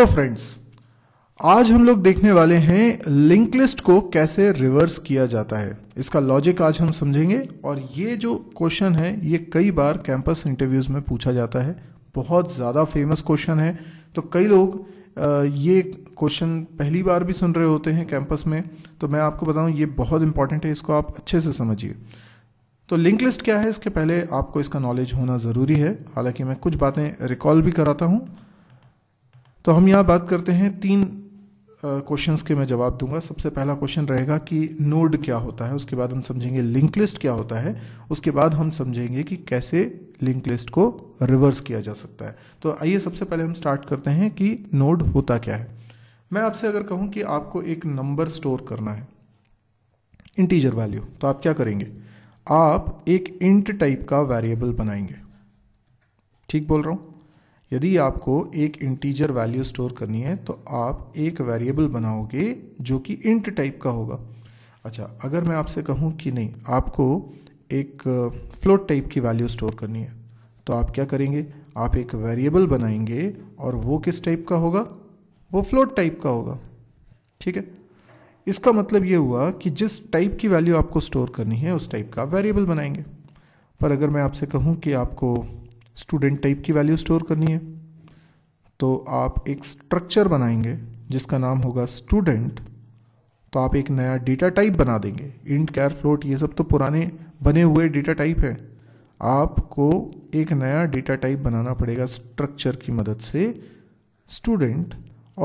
hello friends आज हम लोग देखने वाले हैं लिंक लिस्ट को कैसे रिवर्स किया जाता है इसका लॉजिक आज हम समझेंगे और ये जो क्वेश्चन है ये कई बार कैंपस इंटरव्यूज में पूछा जाता है बहुत ज़्यादा फेमस क्वेश्चन है तो कई लोग ये क्वेश्चन पहली बार भी सुन रहे होते हैं कैंपस में तो मैं आपको बताऊं ये बहुत इंपॉर्टेंट है इसको आप अच्छे से समझिए तो लिंक लिस्ट क्या है इसके पहले आपको इसका नॉलेज होना ज़रूरी है हालांकि मैं कुछ बातें रिकॉल भी कराता हूँ तो हम यहाँ बात करते हैं तीन क्वेश्चंस के मैं जवाब दूंगा सबसे पहला क्वेश्चन रहेगा कि नोड क्या होता है उसके बाद हम समझेंगे लिंक लिस्ट क्या होता है उसके बाद हम समझेंगे कि कैसे लिंक लिस्ट को रिवर्स किया जा सकता है तो आइए सबसे पहले हम स्टार्ट करते हैं कि नोड होता क्या है मैं आपसे अगर कहूँ कि आपको एक नंबर स्टोर करना है इंटीजर वैल्यू तो आप क्या करेंगे आप एक इंट टाइप का वेरिएबल बनाएंगे ठीक बोल रहा हूँ यदि आपको एक इंटीजर वैल्यू स्टोर करनी है तो आप एक वेरिएबल बनाओगे जो कि इंट टाइप का होगा अच्छा अगर मैं आपसे कहूँ कि नहीं आपको एक फ्लोट टाइप की वैल्यू स्टोर करनी है तो आप क्या करेंगे आप एक वेरिएबल बनाएंगे और वो किस टाइप का होगा वो फ्लोट टाइप का होगा ठीक है इसका मतलब ये हुआ कि जिस टाइप की वैल्यू आपको स्टोर करनी है उस टाइप का वेरिएबल बनाएंगे पर अगर मैं आपसे कहूँ कि आपको स्टूडेंट टाइप की वैल्यू स्टोर करनी है तो आप एक स्ट्रक्चर बनाएंगे जिसका नाम होगा स्टूडेंट तो आप एक नया डेटा टाइप बना देंगे इंट कैर फ्लोट ये सब तो पुराने बने हुए डेटा टाइप हैं आपको एक नया डेटा टाइप बनाना पड़ेगा स्ट्रक्चर की मदद से स्टूडेंट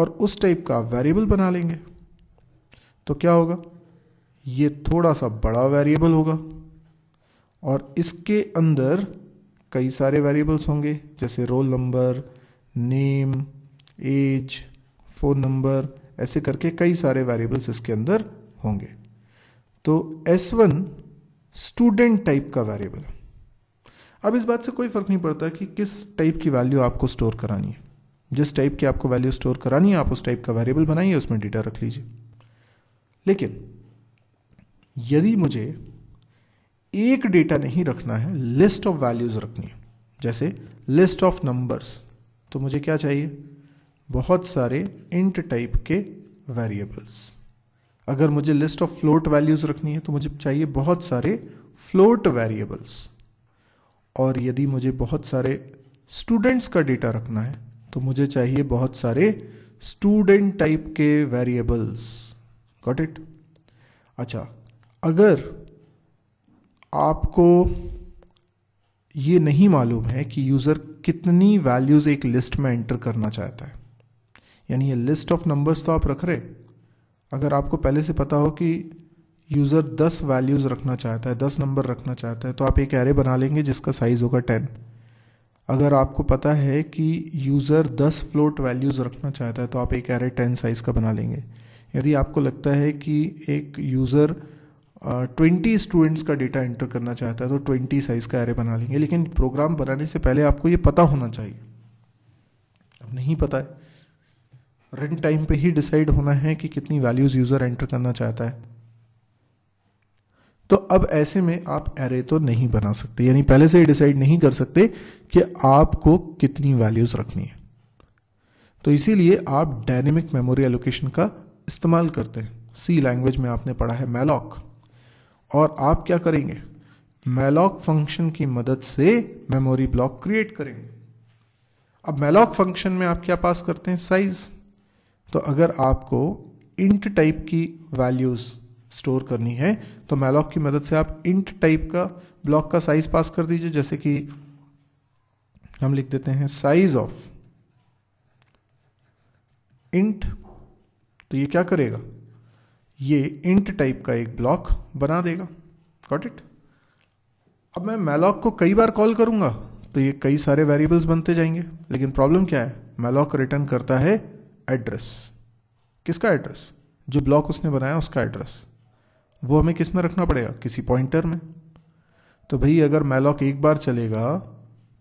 और उस टाइप का वेरिएबल बना लेंगे तो क्या होगा ये थोड़ा सा बड़ा वेरिएबल होगा और इसके अंदर कई सारे वेरिएबल्स होंगे जैसे roll number name age phone number ऐसे करके कई सारे वेरिएबल्स इसके अंदर होंगे तो S1 स्टूडेंट टाइप का वेरिएबल है अब इस बात से कोई फ़र्क नहीं पड़ता कि किस टाइप की वैल्यू आपको स्टोर करानी है जिस टाइप की आपको वैल्यू स्टोर करानी है आप उस टाइप का वेरिएबल बनाइए उसमें डेटा रख लीजिए लेकिन यदि मुझे एक डेटा नहीं रखना है लिस्ट ऑफ वैल्यूज़ रखनी है जैसे लिस्ट ऑफ नंबर्स तो मुझे क्या चाहिए बहुत सारे इंट टाइप के वेरिएबल्स अगर मुझे लिस्ट ऑफ फ्लोट वैल्यूज़ रखनी है तो मुझे चाहिए बहुत सारे फ्लोट वेरिएबल्स और यदि मुझे बहुत सारे स्टूडेंट्स का डेटा रखना है तो मुझे चाहिए बहुत सारे स्टूडेंट टाइप के वेरिएबल्स गॉट इट अच्छा अगर आपको ये नहीं मालूम है कि यूज़र कितनी वैल्यूज़ एक लिस्ट में एंटर करना चाहता है यानी ये लिस्ट ऑफ नंबर्स तो आप रख रहे अगर आपको पहले से पता हो कि यूज़र दस वैल्यूज़ रखना चाहता है दस नंबर रखना चाहता है तो आप एक एरे बना लेंगे जिसका साइज़ होगा टेन अगर आपको पता है कि यूज़र दस फ्लोट वैल्यूज़ रखना चाहता है तो आप एक एरे टेन साइज़ का बना लेंगे यदि आपको लगता है कि एक यूज़र ट्वेंटी uh, स्टूडेंट्स का डेटा एंटर करना चाहता है तो ट्वेंटी साइज़ का एरे बना लेंगे लेकिन प्रोग्राम बनाने से पहले आपको ये पता होना चाहिए अब नहीं पता है रन टाइम पे ही डिसाइड होना है कि कितनी वैल्यूज़ यूज़र एंटर करना चाहता है तो अब ऐसे में आप एरे तो नहीं बना सकते यानी पहले से डिसाइड नहीं कर सकते कि आपको कितनी वैल्यूज़ रखनी है तो इसीलिए आप डायनेमिक मेमोरी एलोकेशन का इस्तेमाल करते हैं सी लैंग्वेज में आपने पढ़ा है मैलॉक और आप क्या करेंगे मैलॉक फंक्शन की मदद से मेमोरी ब्लॉक क्रिएट करेंगे अब मैलॉक फंक्शन में आप क्या पास करते हैं साइज तो अगर आपको इंट टाइप की वैल्यूज़ स्टोर करनी है तो मैलॉक की मदद से आप इंट टाइप का ब्लॉक का साइज पास कर दीजिए जैसे कि हम लिख देते हैं साइज ऑफ इंट तो ये क्या करेगा ये इंट टाइप का एक ब्लॉक बना देगा गॉट इट अब मैं मैलॉक को कई बार कॉल करूंगा तो ये कई सारे वेरिएबल्स बनते जाएंगे लेकिन प्रॉब्लम क्या है मैलॉक रिटर्न करता है एड्रेस किसका एड्रेस जो ब्लॉक उसने बनाया उसका एड्रेस वो हमें किस में रखना पड़ेगा किसी पॉइंटर में तो भाई अगर मैलॉक एक बार चलेगा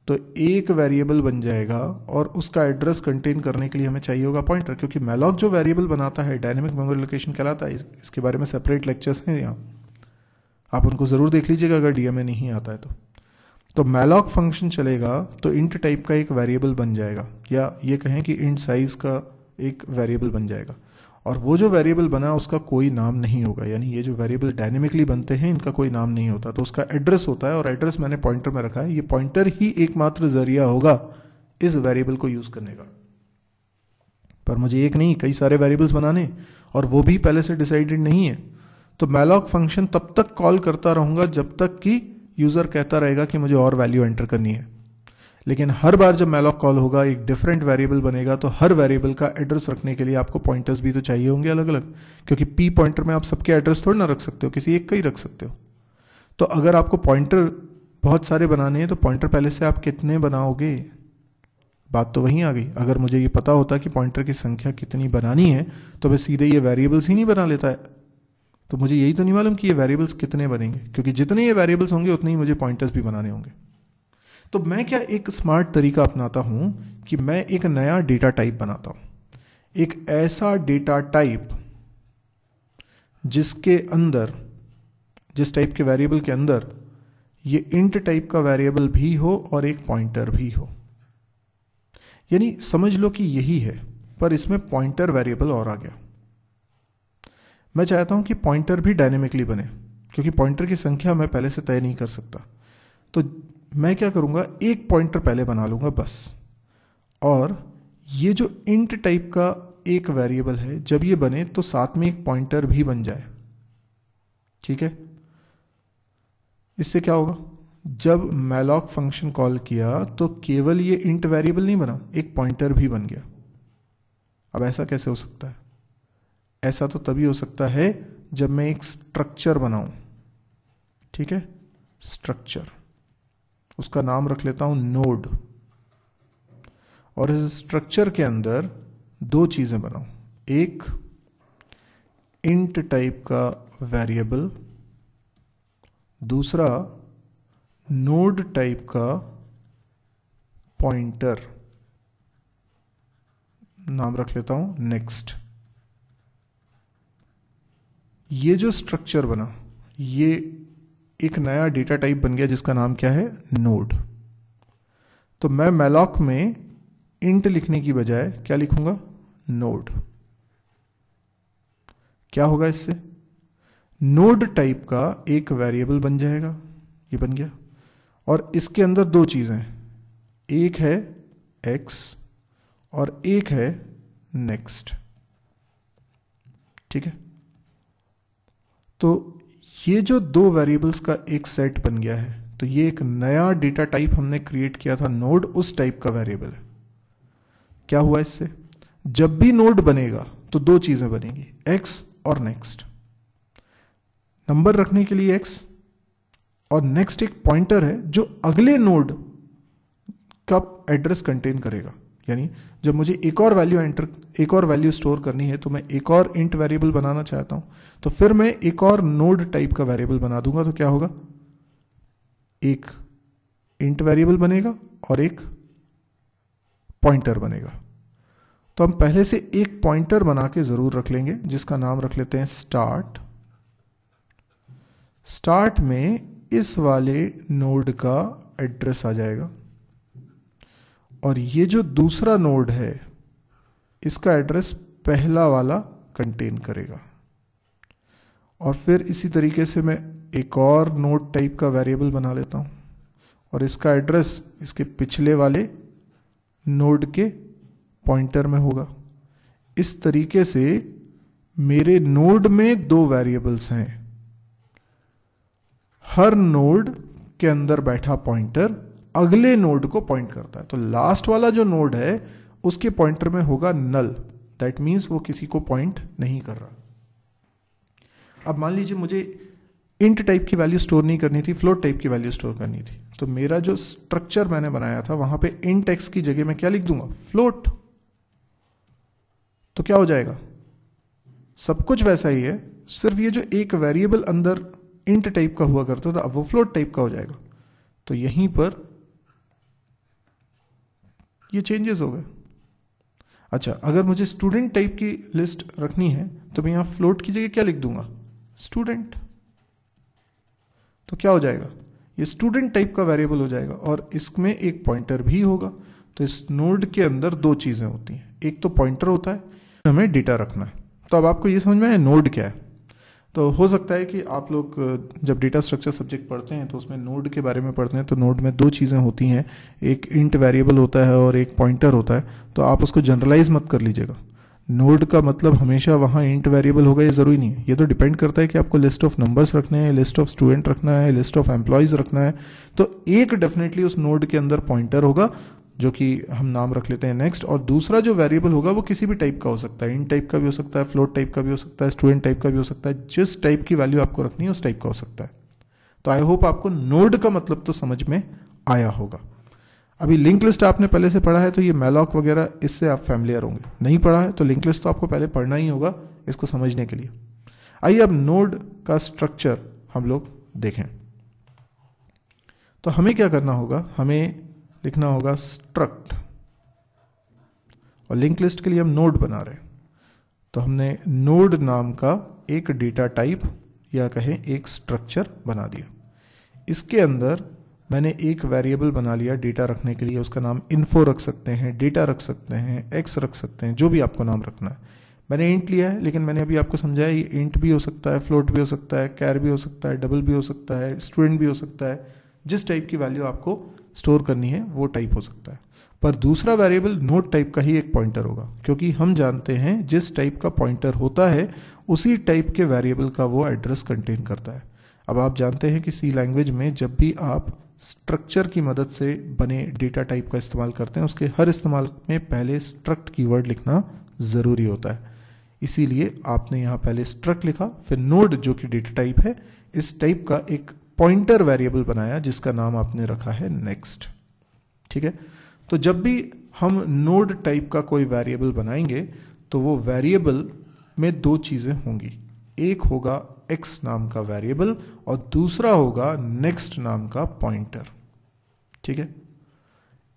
तो एक वेरिएबल बन जाएगा और उसका एड्रेस कंटेन करने के लिए हमें चाहिए होगा पॉइंटर क्योंकि मेलॉग जो वेरिएबल बनाता है डायनेमिक मेमोरी लोकेशन कहलाता है इसके बारे में सेपरेट लेक्चर्स हैं यहाँ आप उनको ज़रूर देख लीजिएगा अगर डी नहीं आता है तो तो मैलॉक फंक्शन चलेगा तो इंट टाइप का एक वेरिएबल बन जाएगा या ये कहें कि इंट साइज़ का एक वेरिएबल बन जाएगा और वो जो वेरिएबल बना उसका कोई नाम नहीं होगा यानी ये जो वेरिएबल डायनेमिकली बनते हैं इनका कोई नाम नहीं होता तो उसका एड्रेस होता है और एड्रेस मैंने पॉइंटर में रखा है ये पॉइंटर ही एकमात्र जरिया होगा इस वेरिएबल को यूज़ करने का पर मुझे एक नहीं कई सारे वेरिएबल्स बनाने और वो भी पहले से डिसाइडेड नहीं है तो मैलॉक फंक्शन तब तक कॉल करता रहूंगा जब तक कि यूज़र कहता रहेगा कि मुझे और वैल्यू एंटर करनी है लेकिन हर बार जब मैलॉक कॉल होगा एक डिफरेंट वेरिएबल बनेगा तो हर वेरिएबल का एड्रेस रखने के लिए आपको पॉइंटर्स भी तो चाहिए होंगे अलग अलग क्योंकि पी पॉइंटर में आप सबके एड्रेस थोड़ी ना रख सकते हो किसी एक का ही रख सकते हो तो अगर आपको पॉइंटर बहुत सारे बनाने हैं तो पॉइंटर पहले से आप कितने बनाओगे बात तो वहीं आ गई अगर मुझे ये पता होता कि पॉइंटर की संख्या कितनी बनानी है तो मैं सीधे ये वेरिएबल्स ही नहीं बना लेता है तो मुझे यही तो नहीं मालूम कि ये वेरिएबल्स कितने बनेंगे क्योंकि जितने ये वेरिएबल्स होंगे उतने ही मुझे पॉइंटर्स भी बनाने होंगे तो मैं क्या एक स्मार्ट तरीका अपनाता हूँ कि मैं एक नया डेटा टाइप बनाता हूँ एक ऐसा डेटा टाइप जिसके अंदर जिस टाइप के वेरिएबल के अंदर ये इंट टाइप का वेरिएबल भी हो और एक पॉइंटर भी हो यानी समझ लो कि यही है पर इसमें पॉइंटर वेरिएबल और आ गया मैं चाहता हूं कि पॉइंटर भी डायनेमिकली बने क्योंकि पॉइंटर की संख्या मैं पहले से तय नहीं कर सकता तो मैं क्या करूँगा एक पॉइंटर पहले बना लूँगा बस और ये जो इंट टाइप का एक वेरिएबल है जब ये बने तो साथ में एक पॉइंटर भी बन जाए ठीक है इससे क्या होगा जब मैलॉक फंक्शन कॉल किया तो केवल ये इंट वेरिएबल नहीं बना एक पॉइंटर भी बन गया अब ऐसा कैसे हो सकता है ऐसा तो तभी हो सकता है जब मैं एक स्ट्रक्चर बनाऊं ठीक है स्ट्रक्चर उसका नाम रख लेता हूं नोड और इस स्ट्रक्चर के अंदर दो चीज़ें बनाऊँ एक इंट टाइप का वेरिएबल दूसरा नोड टाइप का पॉइंटर नाम रख लेता हूं नेक्स्ट ये जो स्ट्रक्चर बना ये एक नया डेटा टाइप बन गया जिसका नाम क्या है नोड तो मैं मेलॉक में इंट लिखने की बजाय क्या लिखूंगा नोड क्या होगा इससे नोड टाइप का एक वेरिएबल बन जाएगा ये बन गया और इसके अंदर दो चीज़ें एक है एक्स और एक है नेक्स्ट ठीक है तो ये जो दो वेरिएबल्स का एक सेट बन गया है तो ये एक नया डेटा टाइप हमने क्रिएट किया था नोड उस टाइप का वेरिएबल है क्या हुआ इससे जब भी नोड बनेगा तो दो चीजें बनेंगी एक्स और नेक्स्ट नंबर रखने के लिए एक्स और नेक्स्ट एक पॉइंटर है जो अगले नोड का एड्रेस कंटेन करेगा यानी जब मुझे एक और वैल्यू एंटर एक और वैल्यू स्टोर करनी है तो मैं एक और इंट वेरिएबल बनाना चाहता हूं तो फिर मैं एक और नोड टाइप का वेरिएबल बना दूंगा तो क्या होगा एक इंट वेरिएबल बनेगा और एक पॉइंटर बनेगा तो हम पहले से एक पॉइंटर बना के ज़रूर रख लेंगे जिसका नाम रख लेते हैं स्टार्ट स्टार्ट में इस वाले नोड का एड्रेस आ जाएगा और ये जो दूसरा नोड है इसका एड्रेस पहला वाला कंटेन करेगा और फिर इसी तरीके से मैं एक और नोड टाइप का वेरिएबल बना लेता हूँ और इसका एड्रेस इसके पिछले वाले नोड के पॉइंटर में होगा इस तरीके से मेरे नोड में दो वेरिएबल्स हैं हर नोड के अंदर बैठा पॉइंटर अगले नोड को पॉइंट करता है तो लास्ट वाला जो नोड है उसके पॉइंटर में होगा नल दैट मीन्स वो किसी को पॉइंट नहीं कर रहा अब मान लीजिए मुझे इंट टाइप की वैल्यू स्टोर नहीं करनी थी फ्लोट टाइप की वैल्यू स्टोर करनी थी तो मेरा जो स्ट्रक्चर मैंने बनाया था वहां पे इंट एक्स की जगह मैं क्या लिख दूंगा फ्लोट तो क्या हो जाएगा सब कुछ वैसा ही है सिर्फ ये जो एक वेरिएबल अंदर इंट टाइप का हुआ करता था अब वो फ्लोट टाइप का हो जाएगा तो यहीं पर ये चेंजेस हो गए अच्छा अगर मुझे स्टूडेंट टाइप की लिस्ट रखनी है तो मैं यहाँ फ्लोट की जगह क्या लिख दूंगा स्टूडेंट तो क्या हो जाएगा ये स्टूडेंट टाइप का वेरिएबल हो जाएगा और इसमें एक पॉइंटर भी होगा तो इस नोड के अंदर दो चीज़ें होती हैं एक तो पॉइंटर होता है हमें डेटा रखना है तो अब आपको ये समझ में आया नोड क्या है तो हो सकता है कि आप लोग जब डेटा स्ट्रक्चर सब्जेक्ट पढ़ते हैं तो उसमें नोड के बारे में पढ़ते हैं तो नोड में दो चीज़ें होती हैं एक इंट वेरिएबल होता है और एक पॉइंटर होता है तो आप उसको जनरलाइज मत कर लीजिएगा नोड का मतलब हमेशा वहाँ इंट वेरिएबल होगा ये ज़रूरी नहीं है ये तो डिपेंड करता है कि आपको लिस्ट ऑफ नंबर्स रखने हैं लिस्ट ऑफ स्टूडेंट रखना है लिस्ट ऑफ एम्प्लॉयज़ रखना है तो एक डेफिनेटली उस नोड के अंदर पॉइंटर होगा जो कि हम नाम रख लेते हैं नेक्स्ट और दूसरा जो वेरिएबल होगा वो किसी भी टाइप का हो सकता है इन टाइप का भी हो सकता है फ्लोट टाइप का भी हो सकता है स्टूडेंट टाइप का भी हो सकता है जिस टाइप की वैल्यू आपको रखनी है उस टाइप का हो सकता है तो आई होप आपको नोड का मतलब तो समझ में आया होगा अभी लिंक लिस्ट आपने पहले से पढ़ा है तो ये मेलॉक वगैरह इससे आप फैमिलियर होंगे नहीं पढ़ा है तो लिंक लिस्ट तो आपको पहले पढ़ना ही होगा इसको समझने के लिए आइए अब नोड का स्ट्रक्चर हम लोग देखें तो हमें क्या करना होगा हमें लिखना होगा स्ट्रक्ट और लिंक लिस्ट के लिए हम नोड बना रहे हैं तो हमने नोड नाम का एक डेटा टाइप या कहें एक स्ट्रक्चर बना दिया इसके अंदर मैंने एक वेरिएबल बना लिया डेटा रखने के लिए उसका नाम इन्फो रख सकते हैं डेटा रख सकते हैं एक्स रख सकते हैं जो भी आपको नाम रखना है मैंने इंट लिया है लेकिन मैंने अभी आपको समझाया ये इंट भी हो सकता है फ्लोट भी हो सकता है कैर भी हो सकता है डबल भी हो सकता है स्टूडेंट भी हो सकता है जिस टाइप की वैल्यू आपको स्टोर करनी है वो टाइप हो सकता है पर दूसरा वेरिएबल नोट टाइप का ही एक पॉइंटर होगा क्योंकि हम जानते हैं जिस टाइप का पॉइंटर होता है उसी टाइप के वेरिएबल का वो एड्रेस कंटेन करता है अब आप जानते हैं कि सी लैंग्वेज में जब भी आप स्ट्रक्चर की मदद से बने डेटा टाइप का इस्तेमाल करते हैं उसके हर इस्तेमाल में पहले स्ट्रक्ट कीवर्ड लिखना ज़रूरी होता है इसीलिए आपने यहाँ पहले स्ट्रक्ट लिखा फिर नोड जो कि डेटा टाइप है इस टाइप का एक पॉइंटर वेरिएबल बनाया जिसका नाम आपने रखा है नेक्स्ट ठीक है तो जब भी हम नोड टाइप का कोई वेरिएबल बनाएंगे तो वो वेरिएबल में दो चीज़ें होंगी एक होगा एक्स नाम का वेरिएबल और दूसरा होगा नेक्स्ट नाम का पॉइंटर ठीक है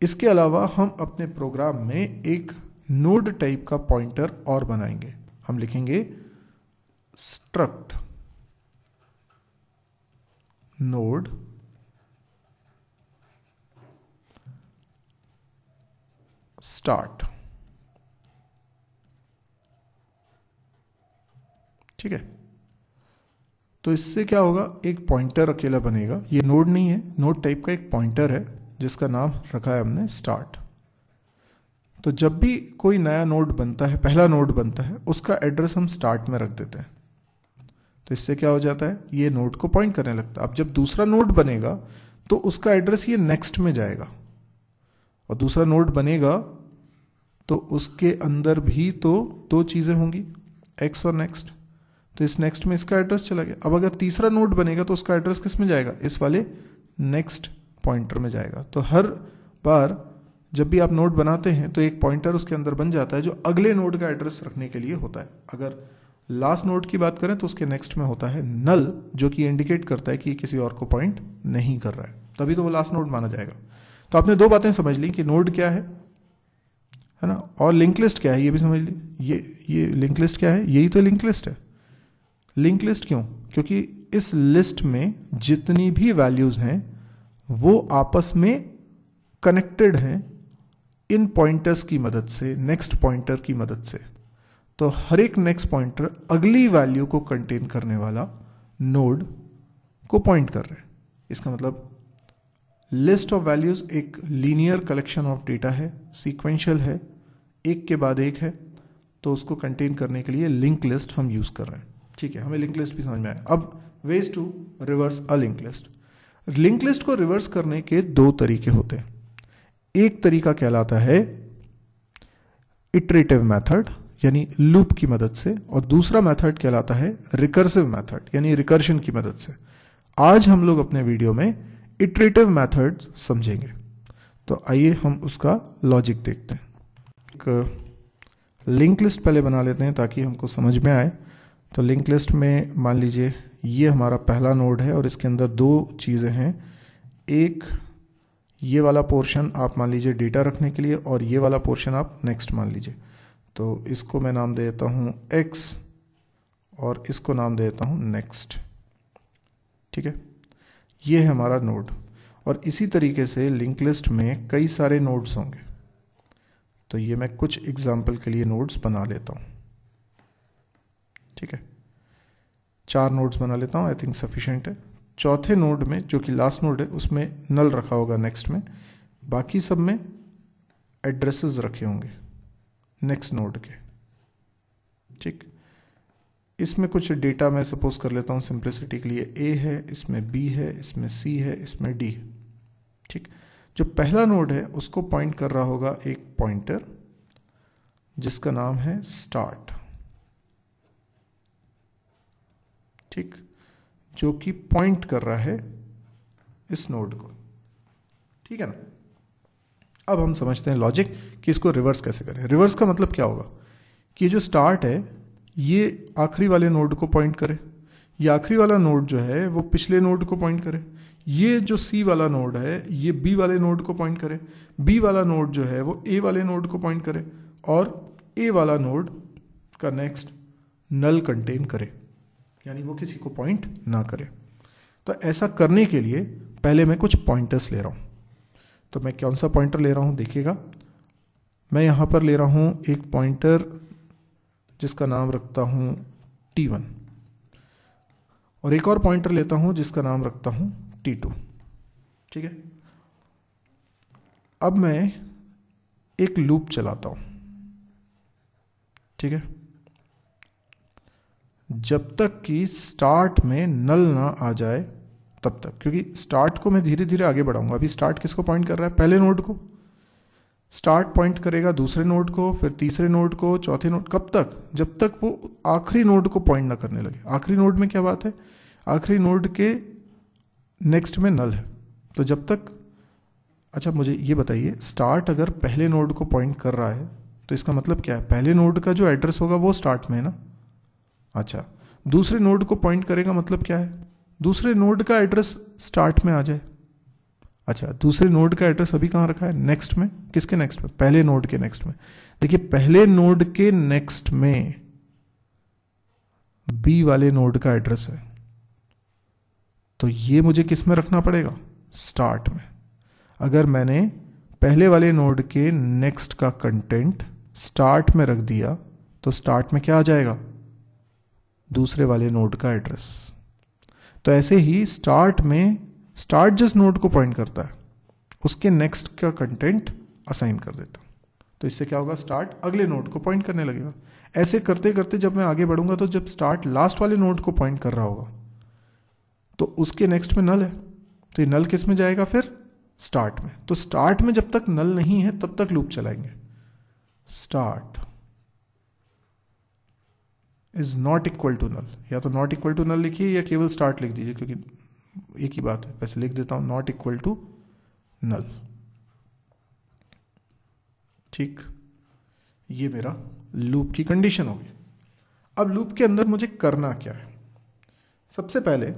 इसके अलावा हम अपने प्रोग्राम में एक नोड टाइप का पॉइंटर और बनाएंगे हम लिखेंगे स्ट्रक्ट node स्टार्ट ठीक है तो इससे क्या होगा एक पॉइंटर अकेला बनेगा ये नोड नहीं है नोड टाइप का एक पॉइंटर है जिसका नाम रखा है हमने स्टार्ट तो जब भी कोई नया नोड बनता है पहला नोड बनता है उसका एड्रेस हम स्टार्ट में रख देते हैं तो इससे क्या हो जाता है ये नोड को पॉइंट करने लगता है अब जब दूसरा नोड बनेगा तो उसका एड्रेस ये नेक्स्ट में जाएगा और दूसरा नोड बनेगा तो उसके अंदर भी तो दो चीज़ें होंगी एक्स और नेक्स्ट तो इस नेक्स्ट में इसका एड्रेस चला गया अब अगर तीसरा नोड बनेगा तो उसका एड्रेस किस में जाएगा इस वाले नेक्स्ट पॉइंटर में जाएगा तो हर बार जब भी आप नोड बनाते हैं तो एक पॉइंटर उसके अंदर बन जाता है जो अगले नोड का एड्रेस रखने के लिए होता है अगर लास्ट नोड की बात करें तो उसके नेक्स्ट में होता है नल जो कि इंडिकेट करता है कि किसी और को पॉइंट नहीं कर रहा है तभी तो वो लास्ट नोड माना जाएगा तो आपने दो बातें समझ ली कि नोड क्या है है ना और लिंक लिस्ट क्या है ये भी समझ ली ये ये लिंक लिस्ट क्या है यही तो लिंक लिस्ट है लिंक लिस्ट क्यों क्योंकि इस लिस्ट में जितनी भी वैल्यूज़ हैं वो आपस में कनेक्टेड हैं इन पॉइंटर्स की मदद से नेक्स्ट पॉइंटर की मदद से तो हर एक नेक्स्ट पॉइंटर अगली वैल्यू को कंटेन करने वाला नोड को पॉइंट कर रहे हैं इसका मतलब लिस्ट ऑफ वैल्यूज़ एक लीनियर कलेक्शन ऑफ डेटा है सीक्वेंशियल है एक के बाद एक है तो उसको कंटेन करने के लिए लिंक लिस्ट हम यूज़ कर रहे हैं ठीक है हमें लिंक लिस्ट भी समझ में आया अब ways to reverse a link list link list को रिवर्स करने के दो तरीके होते हैं एक तरीका कहलाता है इटरेटिव मेथड यानी लूप की मदद से और दूसरा मेथड कहलाता है रिकर्सिव मेथड यानी रिकर्शन की मदद से आज हम लोग अपने वीडियो में इटरेटिव मेथड समझेंगे तो आइए हम उसका लॉजिक देखते हैं एक लिंक लिस्ट पहले बना लेते हैं ताकि हमको समझ में आए तो लिंक लिस्ट में मान लीजिए ये हमारा पहला नोड है और इसके अंदर दो चीज़ें हैं एक ये वाला पोर्शन आप मान लीजिए डेटा रखने के लिए और ये वाला पोर्शन आप नेक्स्ट मान लीजिए तो इसको मैं नाम देता हूँ एक्स और इसको नाम देता हूँ नेक्स्ट ठीक है ये है हमारा नोड और इसी तरीके से लिंक लिस्ट में कई सारे नोड्स होंगे तो ये मैं कुछ एग्जाम्पल के लिए नोड्स बना लेता हूँ ठीक है चार नोड्स बना लेता हूँ आई थिंक सफिशेंट है चौथे नोड में जो कि लास्ट नोड है उसमें नल रखा होगा नेक्स्ट में बाकी सब में एड्रेसेस रखे होंगे नेक्स्ट नोड के ठीक इसमें कुछ डेटा मैं सपोज कर लेता हूँ सिंप्लिसिटी के लिए ए है इसमें बी है इसमें सी है इसमें डी है ठीक जो पहला नोड है उसको पॉइंट कर रहा होगा एक पॉइंटर जिसका नाम है स्टार्ट ठीक जो कि पॉइंट कर रहा है इस नोड को ठीक है ना अब हम समझते हैं लॉजिक कि इसको रिवर्स कैसे करें रिवर्स का मतलब क्या होगा कि जो स्टार्ट है ये आखिरी वाले नोड को पॉइंट करे ये आखिरी वाला नोड जो है वो पिछले नोड को पॉइंट करे ये जो सी वाला नोड है ये बी वाले नोड को पॉइंट करे बी वाला नोड जो है वो ए वाले नोड को पॉइंट करे और ए वाला नोड का नेक्स्ट नल कंटेन करे यानी वो किसी को पॉइंट ना करे तो ऐसा करने के लिए पहले मैं कुछ पॉइंटर्स ले रहा हूँ तो मैं कौन सा पॉइंटर ले रहा हूँ देखिएगा मैं यहाँ पर ले रहा हूँ एक पॉइंटर जिसका नाम रखता हूँ टी वन और एक और पॉइंटर लेता हूँ जिसका नाम रखता हूँ टी टू ठीक है अब मैं एक लूप चलाता हूँ ठीक है जब तक कि स्टार्ट में नल ना आ जाए तब तक क्योंकि स्टार्ट को मैं धीरे धीरे आगे बढ़ाऊंगा अभी स्टार्ट किसको पॉइंट कर रहा है पहले नोड को स्टार्ट पॉइंट करेगा दूसरे नोड को फिर तीसरे नोड को चौथे नोड कब तक जब तक वो आखिरी नोड को पॉइंट ना करने लगे आखिरी नोड में क्या बात है आखिरी नोड के नेक्स्ट में नल है तो जब तक अच्छा मुझे ये बताइए स्टार्ट अगर पहले नोड को पॉइंट कर रहा है तो इसका मतलब क्या है पहले नोड का जो एड्रेस होगा वो स्टार्ट में है ना अच्छा दूसरे नोड को पॉइंट करेगा मतलब क्या है दूसरे नोड का एड्रेस स्टार्ट में आ जाए अच्छा दूसरे नोड का एड्रेस अभी कहाँ रखा है नेक्स्ट में किसके नेक्स्ट में पहले नोड के नेक्स्ट में देखिए पहले नोड के नेक्स्ट में बी वाले नोड का एड्रेस है तो ये मुझे किस में रखना पड़ेगा स्टार्ट में अगर मैंने पहले वाले नोड के नेक्स्ट का कंटेंट स्टार्ट में रख दिया तो स्टार्ट में क्या आ जाएगा दूसरे वाले नोड का एड्रेस तो ऐसे ही स्टार्ट में स्टार्ट जिस नोड को पॉइंट करता है उसके नेक्स्ट का कंटेंट असाइन कर देता हूँ तो इससे क्या होगा स्टार्ट अगले नोड को पॉइंट करने लगेगा ऐसे करते करते जब मैं आगे बढ़ूंगा तो जब स्टार्ट लास्ट वाले नोड को पॉइंट कर रहा होगा तो उसके नेक्स्ट में नल है तो ये नल किस में जाएगा फिर स्टार्ट में तो स्टार्ट में जब तक नल नहीं है तब तक लूप चलाएंगे start is not equal to null या तो नॉट इक्वल टू नल लिखिए या केवल स्टार्ट लिख दीजिए क्योंकि एक ही बात है वैसे लिख देता हूं नॉट इक्वल टू नल ठीक ये मेरा लूप की कंडीशन होगी अब लूप के अंदर मुझे करना क्या है सबसे पहले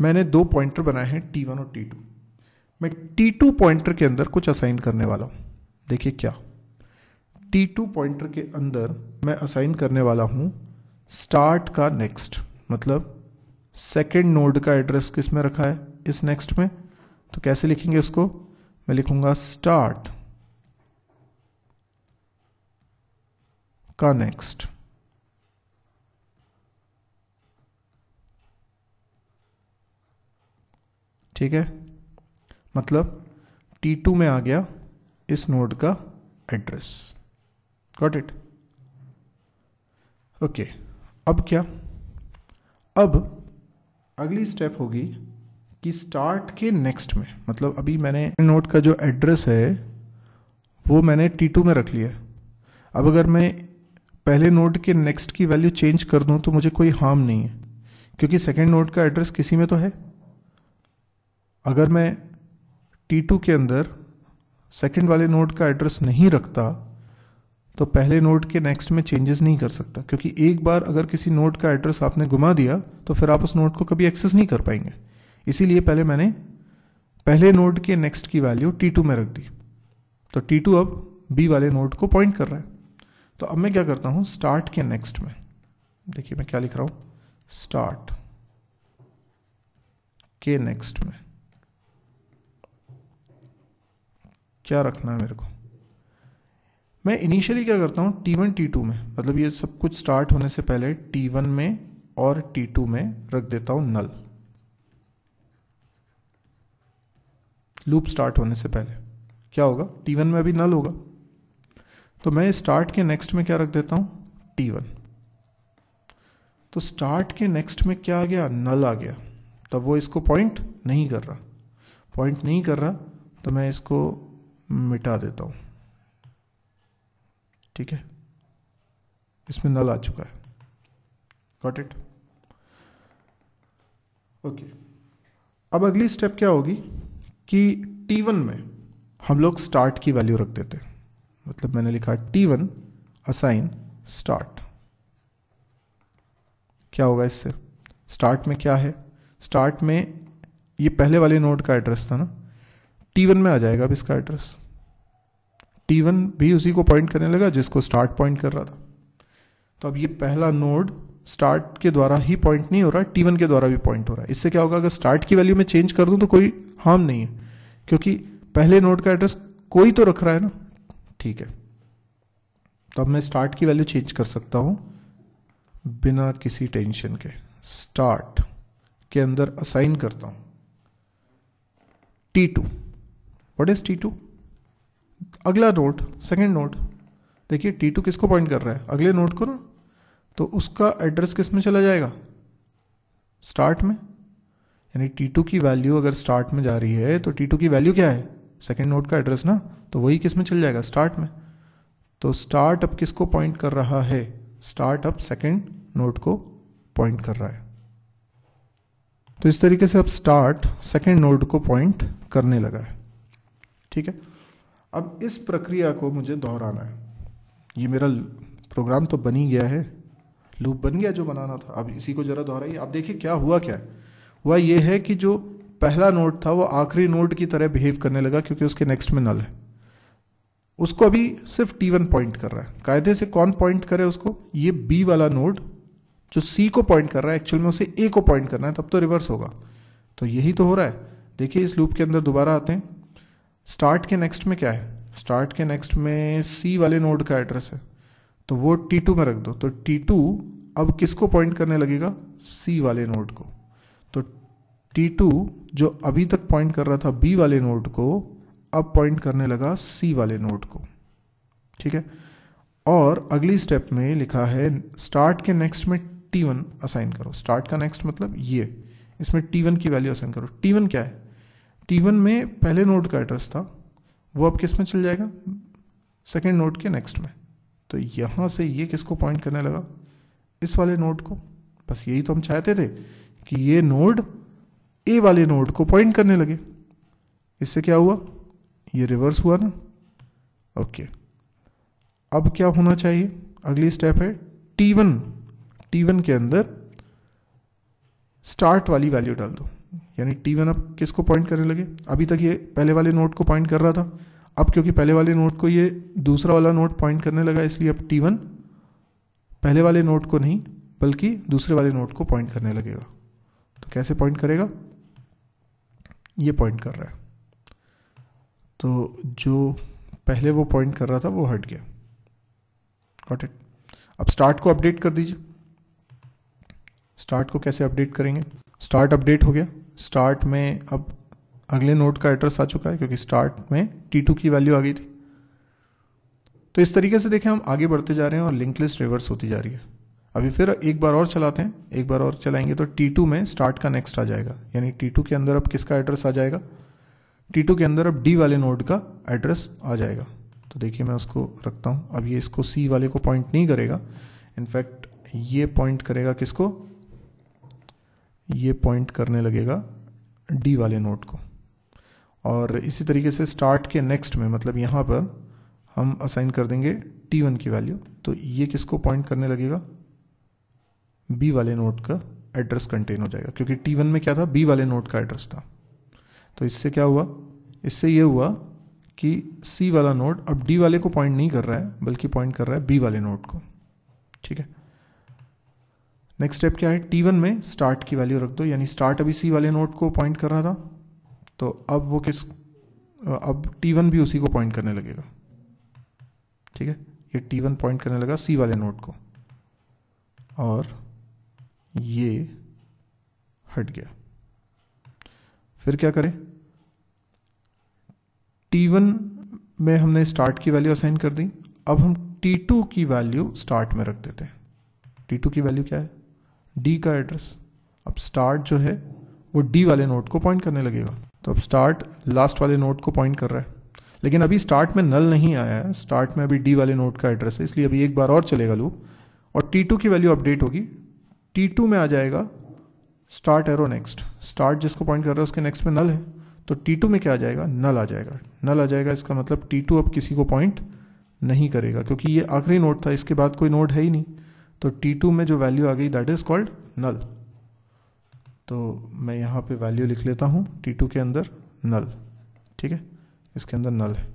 मैंने दो पॉइंटर बनाए हैं टी वन और टी टू मैं टी टू पॉइंटर के अंदर कुछ असाइन करने वाला हूँ देखिए क्या टी टू पॉइंटर के अंदर मैं असाइन करने वाला हूँ स्टार्ट का नेक्स्ट मतलब सेकेंड नोड का एड्रेस किस में रखा है इस नेक्स्ट में तो कैसे लिखेंगे उसको मैं लिखूंगा स्टार्ट का नेक्स्ट ठीक है मतलब T2 में आ गया इस नोड का एड्रेस गॉट इट ओके अब क्या अब अगली स्टेप होगी कि स्टार्ट के नेक्स्ट में मतलब अभी मैंने नोट का जो एड्रेस है वो मैंने टी टू में रख लिया अब अगर मैं पहले नोट के नेक्स्ट की वैल्यू चेंज कर दूं तो मुझे कोई हार्म नहीं है क्योंकि सेकेंड नोट का एड्रेस किसी में तो है अगर मैं टी टू के अंदर सेकेंड वाले नोट का एड्रेस नहीं रखता तो पहले नोड के नेक्स्ट में चेंजेस नहीं कर सकता क्योंकि एक बार अगर किसी नोड का एड्रेस आपने घुमा दिया तो फिर आप उस नोड को कभी एक्सेस नहीं कर पाएंगे इसीलिए पहले मैंने पहले नोड के नेक्स्ट की वैल्यू टी में रख दी तो टी अब बी वाले नोड को पॉइंट कर रहा है तो अब मैं क्या करता हूँ स्टार्ट के नेक्स्ट में देखिए मैं क्या लिख रहा हूँ स्टार्ट के नेक्स्ट में क्या रखना है मेरे को मैं इनिशियली क्या करता हूँ टी वन टी टू में मतलब ये सब कुछ स्टार्ट होने से पहले टी वन में और टी टू में रख देता हूँ नल लूप स्टार्ट होने से पहले क्या होगा टी वन में अभी नल होगा तो मैं स्टार्ट के नेक्स्ट में क्या रख देता हूँ टी वन तो स्टार्ट के नेक्स्ट में क्या आ गया नल आ गया तब वो इसको पॉइंट नहीं कर रहा पॉइंट नहीं कर रहा तो मैं इसको मिटा देता हूँ ठीक है इसमें नल आ चुका है गॉट इट ओके अब अगली स्टेप क्या होगी कि T1 में हम लोग स्टार्ट की वैल्यू रख देते हैं मतलब मैंने लिखा T1 वन असाइन स्टार्ट क्या होगा इससे स्टार्ट में क्या है स्टार्ट में ये पहले वाले नोड का एड्रेस था ना T1 में आ जाएगा अब इसका एड्रेस टी वन भी उसी को पॉइंट करने लगा जिसको स्टार्ट पॉइंट कर रहा था तो अब ये पहला नोड स्टार्ट के द्वारा ही पॉइंट नहीं हो रहा टी वन के द्वारा भी पॉइंट हो रहा है इससे क्या होगा अगर स्टार्ट की वैल्यू में चेंज कर दूं तो कोई हार्म नहीं है क्योंकि पहले नोड का एड्रेस कोई तो रख रहा है ना ठीक है तो अब मैं स्टार्ट की वैल्यू चेंज कर सकता हूं बिना किसी टेंशन के स्टार्ट के अंदर असाइन करता हूं T two what is T two अगला नोट सेकेंड नोट देखिए टी टू किसको पॉइंट कर रहा है अगले नोट को ना तो उसका एड्रेस किस में चला जाएगा स्टार्ट में यानी टी टू की वैल्यू अगर स्टार्ट में जा रही है तो टी टू की वैल्यू क्या है सेकेंड नोट का एड्रेस ना तो वही किस में चल जाएगा स्टार्ट में तो स्टार्ट अब किसको पॉइंट कर रहा है स्टार्ट अप सेकेंड नोट को पॉइंट कर रहा है तो इस तरीके से अब स्टार्ट सेकेंड नोट को पॉइंट करने लगा है ठीक है अब इस प्रक्रिया को मुझे दोहराना है ये मेरा प्रोग्राम तो बन ही गया है लूप बन गया जो बनाना था अब इसी को ज़रा दोहराइए आप देखिए क्या हुआ क्या है हुआ ये है कि जो पहला नोट था वो आखिरी नोट की तरह बिहेव करने लगा क्योंकि उसके नेक्स्ट में नल है उसको अभी सिर्फ टी वन पॉइंट कर रहा है कायदे से कौन पॉइंट करे उसको ये बी वाला नोड जो सी को पॉइंट कर रहा है एक्चुअल में उसे ए को पॉइंट करना है तब तो रिवर्स होगा तो यही तो हो रहा है देखिए इस लूप के अंदर दोबारा आते हैं स्टार्ट के नेक्स्ट में क्या है स्टार्ट के नेक्स्ट में सी वाले नोड का एड्रेस है तो वो टी टू में रख दो तो टी टू अब किसको पॉइंट करने लगेगा सी वाले नोड को तो टी टू जो अभी तक पॉइंट कर रहा था बी वाले नोड को अब पॉइंट करने लगा सी वाले नोड को ठीक है और अगली स्टेप में लिखा है स्टार्ट के नेक्स्ट में टी वन असाइन करो स्टार्ट का नेक्स्ट मतलब ये इसमें टी वन की वैल्यू असाइन करो टी वन क्या है टी वन में पहले नोड का एड्रेस था वो अब किस में चल जाएगा सेकेंड नोड के नेक्स्ट में तो यहाँ से ये किसको पॉइंट करने लगा इस वाले नोड को बस यही तो हम चाहते थे कि ये नोड ए वाले नोड को पॉइंट करने लगे इससे क्या हुआ ये रिवर्स हुआ ना ओके अब क्या होना चाहिए अगली स्टेप है टी वन टी वन के अंदर स्टार्ट वाली वैल्यू डाल दो यानी टी वन अब किसको पॉइंट करने लगे अभी तक ये पहले वाले नोट को पॉइंट कर रहा था अब क्योंकि पहले वाले नोट को ये दूसरा वाला नोट पॉइंट करने लगा इसलिए अब टी वन पहले वाले नोट को नहीं बल्कि दूसरे वाले नोट को पॉइंट करने लगेगा तो कैसे पॉइंट करेगा ये पॉइंट कर रहा है तो जो पहले वो पॉइंट कर रहा था वो हट गया गॉट इट अब स्टार्ट को अपडेट कर दीजिए स्टार्ट को कैसे अपडेट करेंगे स्टार्ट अपडेट हो गया स्टार्ट में अब अगले नोड का एड्रेस आ चुका है क्योंकि स्टार्ट में टी टू की वैल्यू आ गई थी तो इस तरीके से देखें हम आगे बढ़ते जा रहे हैं और लिंक लिस्ट रिवर्स होती जा रही है अभी फिर एक बार और चलाते हैं एक बार और चलाएंगे तो टी टू में स्टार्ट का नेक्स्ट आ जाएगा यानी टी टू के अंदर अब किसका एड्रेस आ जाएगा टी टू के अंदर अब डी वाले नोड का एड्रेस आ जाएगा तो देखिए मैं उसको रखता हूँ अब ये इसको सी वाले को पॉइंट नहीं करेगा इनफैक्ट ये पॉइंट करेगा किसको ये पॉइंट करने लगेगा डी वाले नोट को और इसी तरीके से स्टार्ट के नेक्स्ट में मतलब यहाँ पर हम असाइन कर देंगे टी वन की वैल्यू तो ये किसको पॉइंट करने लगेगा बी वाले नोट का एड्रेस कंटेन हो जाएगा क्योंकि टी वन में क्या था बी वाले नोट का एड्रेस था तो इससे क्या हुआ इससे ये हुआ कि सी वाला नोट अब डी वाले को पॉइंट नहीं कर रहा है बल्कि पॉइंट कर रहा है बी वाले नोट को ठीक है नेक्स्ट स्टेप क्या है टी वन में स्टार्ट की वैल्यू रख दो यानी स्टार्ट अभी सी वाले नोट को पॉइंट कर रहा था तो अब वो किस अब टी वन भी उसी को पॉइंट करने लगेगा ठीक है ये टी वन पॉइंट करने लगा सी वाले नोट को और ये हट गया फिर क्या करें टी वन में हमने स्टार्ट की वैल्यू असाइन कर दी अब हम टी टू की वैल्यू स्टार्ट में रख देते हैं टी टू की वैल्यू क्या है डी का एड्रेस अब स्टार्ट जो है वो डी वाले नोट को पॉइंट करने लगेगा तो अब स्टार्ट लास्ट वाले नोट को पॉइंट कर रहा है लेकिन अभी स्टार्ट में नल नहीं आया है स्टार्ट में अभी डी वाले नोट का एड्रेस है इसलिए अभी एक बार और चलेगा लूप और टी टू की वैल्यू अपडेट होगी टी टू में आ जाएगा स्टार्ट एरो नेक्स्ट स्टार्ट जिसको पॉइंट कर रहा है उसके नेक्स्ट में नल है तो टी टू में क्या आ जाएगा नल आ जाएगा नल आ जाएगा इसका मतलब टी टू अब किसी को पॉइंट नहीं करेगा क्योंकि ये आखिरी नोट था इसके बाद कोई नोट है ही नहीं तो टी टू में जो वैल्यू आ गई दैट इज कॉल्ड नल तो मैं यहाँ पे वैल्यू लिख लेता हूँ टी टू के अंदर नल ठीक है इसके अंदर नल है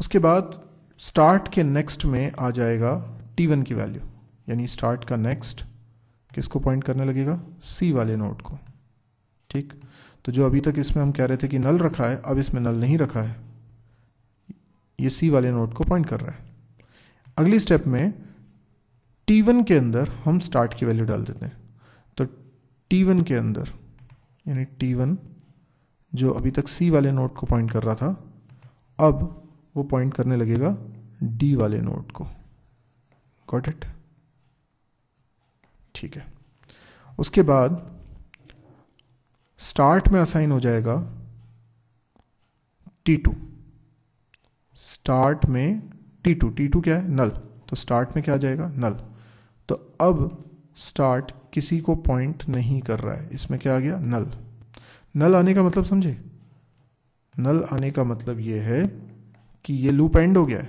उसके बाद स्टार्ट के नेक्स्ट में आ जाएगा टी वन की वैल्यू यानी स्टार्ट का नेक्स्ट किसको पॉइंट करने लगेगा सी वाले नोट को ठीक तो जो अभी तक इसमें हम कह रहे थे कि नल रखा है अब इसमें नल नहीं रखा है ये सी वाले नोट को पॉइंट कर रहा है अगली स्टेप में T1 के अंदर हम स्टार्ट की वैल्यू डाल देते हैं तो T1 के अंदर यानी T1 जो अभी तक C वाले नोट को पॉइंट कर रहा था अब वो पॉइंट करने लगेगा D वाले नोट को गॉट इट ठीक है उसके बाद स्टार्ट में असाइन हो जाएगा T2 स्टार्ट में T2 T2 क्या है नल तो स्टार्ट में क्या आ जाएगा नल तो अब स्टार्ट किसी को पॉइंट नहीं कर रहा है इसमें क्या आ गया नल नल आने का मतलब समझे नल आने का मतलब यह है कि यह लूप एंड हो गया है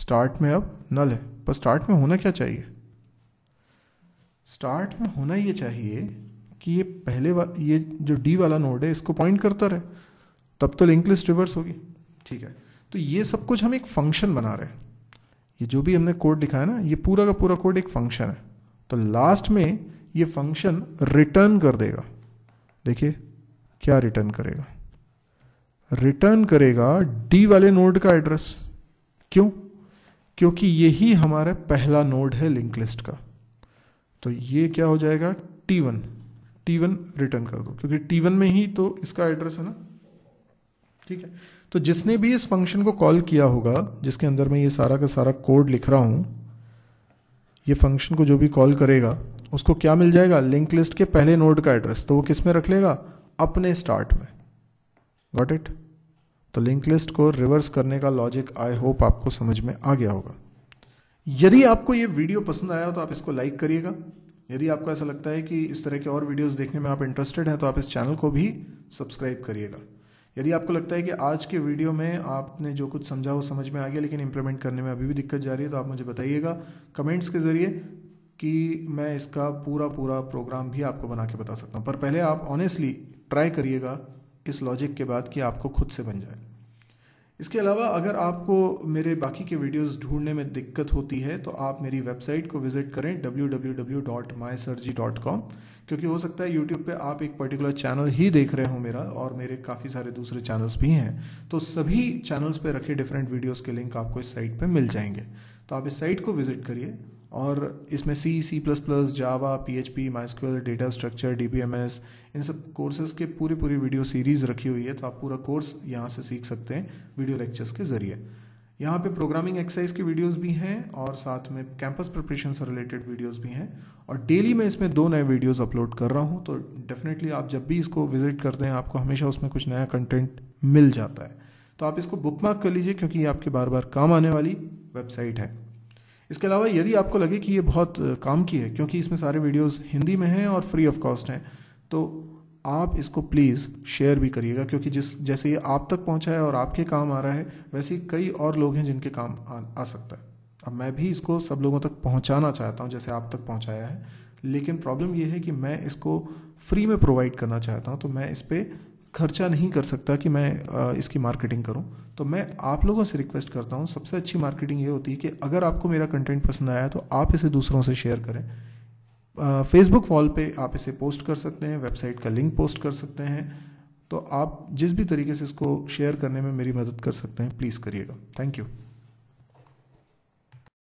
स्टार्ट में अब नल है पर स्टार्ट में होना क्या चाहिए स्टार्ट में होना यह चाहिए कि ये पहले ये जो डी वाला नोड है इसको पॉइंट करता रहे तब तो लिंक लिस्ट रिवर्स होगी ठीक है तो ये सब कुछ हम एक फंक्शन बना रहे हैं ये जो भी हमने कोड लिखा है ना ये पूरा का पूरा कोड एक फंक्शन है तो लास्ट में ये फंक्शन रिटर्न कर देगा देखिए क्या रिटर्न करेगा रिटर्न करेगा डी वाले नोड का एड्रेस क्यों क्योंकि यही हमारा पहला नोड है लिंक लिस्ट का तो ये क्या हो जाएगा T one T one return कर दो क्योंकि टी वन में ही तो इसका एड्रेस है ना ठीक है तो जिसने भी इस फंक्शन को कॉल किया होगा जिसके अंदर मैं ये सारा का सारा कोड लिख रहा हूँ ये फंक्शन को जो भी कॉल करेगा उसको क्या मिल जाएगा लिंक लिस्ट के पहले नोड का एड्रेस तो वो किस में रख लेगा अपने स्टार्ट में गॉट इट तो लिंक लिस्ट को रिवर्स करने का लॉजिक आई होप आपको समझ में आ गया होगा यदि आपको ये वीडियो पसंद आया हो तो आप इसको लाइक करिएगा यदि आपको ऐसा लगता है कि इस तरह के और वीडियोस देखने में आप इंटरेस्टेड हैं तो आप इस चैनल को भी सब्सक्राइब करिएगा यदि आपको लगता है कि आज के वीडियो में आपने जो कुछ समझा वो समझ में आ गया लेकिन इम्प्लीमेंट करने में अभी भी दिक्कत जा रही है तो आप मुझे बताइएगा कमेंट्स के ज़रिए कि मैं इसका पूरा पूरा प्रोग्राम भी आपको बना के बता सकता हूँ पर पहले आप ऑनेस्टली ट्राई करिएगा इस लॉजिक के बाद कि आपको खुद से बन जाए इसके अलावा अगर आपको मेरे बाकी के वीडियोस ढूंढने में दिक्कत होती है तो आप मेरी वेबसाइट को विजिट करें डब्ल्यू क्योंकि हो सकता है यूट्यूब पे आप एक पर्टिकुलर चैनल ही देख रहे हो मेरा और मेरे काफ़ी सारे दूसरे चैनल्स भी हैं तो सभी चैनल्स पे रखे डिफरेंट वीडियोस के लिंक आपको इस साइट पे मिल जाएंगे तो आप इस साइट को विजिट करिए और इसमें C C plus plus Java P H P MySQL data structure D B M S इन सब कोर्सेज़ के पूरी पूरी वीडियो सीरीज़ रखी हुई है तो आप पूरा कोर्स यहाँ से सीख सकते हैं वीडियो लेक्चर्स के ज़रिए यहाँ पे प्रोग्रामिंग एक्सरसाइज की वीडियोस भी हैं और साथ में कैंपस प्रिपरेशन से रिलेटेड वीडियोस भी हैं और डेली मैं इसमें दो नए वीडियोस अपलोड कर रहा हूँ तो डेफिनेटली आप जब भी इसको विजिट करते हैं आपको हमेशा उसमें कुछ नया कंटेंट मिल जाता है तो आप इसको बुक मार्क कर लीजिए क्योंकि ये आपके बार बार काम आने वाली वेबसाइट है इसके अलावा यदि आपको लगे कि ये बहुत काम की है क्योंकि इसमें सारे वीडियोस हिंदी में हैं और फ्री ऑफ कॉस्ट हैं तो आप इसको प्लीज़ शेयर भी करिएगा क्योंकि जिस जैसे ये आप तक पहुंचा है और आपके काम आ रहा है वैसे कई और लोग हैं जिनके काम आ, आ सकता है अब मैं भी इसको सब लोगों तक पहुंचाना चाहता हूं जैसे आप तक पहुंचाया है लेकिन प्रॉब्लम ये है कि मैं इसको फ्री में प्रोवाइड करना चाहता हूं तो मैं इस पर खर्चा नहीं कर सकता कि मैं इसकी मार्केटिंग करूं तो मैं आप लोगों से रिक्वेस्ट करता हूं सबसे अच्छी मार्केटिंग ये होती है कि अगर आपको मेरा कंटेंट पसंद आया तो आप इसे दूसरों से शेयर करें फेसबुक वॉल पे आप इसे पोस्ट कर सकते हैं वेबसाइट का लिंक पोस्ट कर सकते हैं तो आप जिस भी तरीके से इसको शेयर करने में मेरी मदद कर सकते हैं प्लीज़ करिएगा थैंक यू